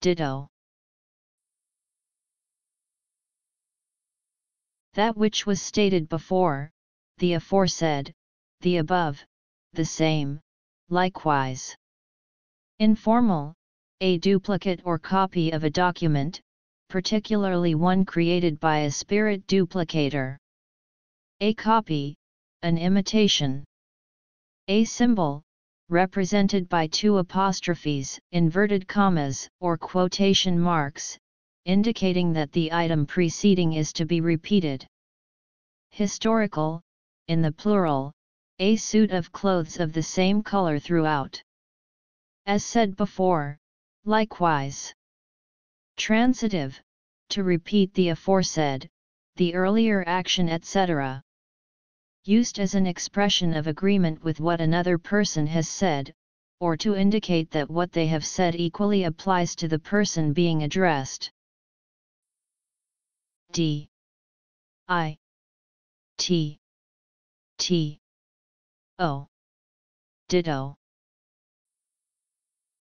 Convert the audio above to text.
ditto. That which was stated before, the aforesaid, the above, the same, likewise. Informal, a duplicate or copy of a document, particularly one created by a spirit duplicator. A copy, an imitation. A symbol, represented by two apostrophes, inverted commas, or quotation marks, indicating that the item preceding is to be repeated. Historical, in the plural, a suit of clothes of the same color throughout. As said before, likewise. Transitive, to repeat the aforesaid, the earlier action etc used as an expression of agreement with what another person has said, or to indicate that what they have said equally applies to the person being addressed. D I T T O Ditto